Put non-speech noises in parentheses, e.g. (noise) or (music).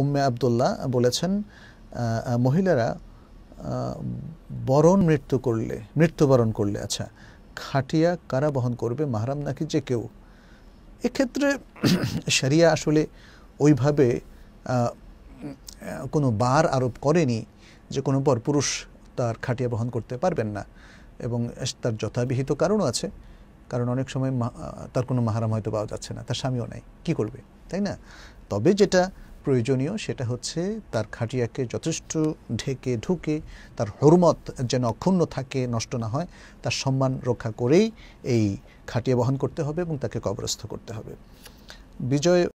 উম্মে আবদুল্লাহ বলেছেন মহিলারা বরণ মৃত্যু করলে মৃত্যুবরণ করলে আচ্ছা খাটিয়া কারা বহন করবে মাহারাম নাকি যে কেউ এক্ষেত্রে সারিয়া (clears throat) আসলে ওইভাবে কোনো বার আরোপ করেনি যে কোনো পর পুরুষ তার খাটিয়া বহন করতে পারবেন না এবং তার যথাবিহিত কারণও আছে কারণ অনেক সময় তার কোনো মাহারাম হয়তো পাওয়া যাচ্ছে না তার স্বামীও নাই কি করবে তাই না তবে যেটা প্রয়োজনীয় সেটা হচ্ছে তার খাটিয়াকে যথেষ্ট ঢেকে ঢুকে তার হরমত যেন অক্ষুণ্ণ থাকে নষ্ট না হয় তার সম্মান রক্ষা করেই এই খাটিয়া বহন করতে হবে এবং তাকে কবরস্থ করতে হবে বিজয়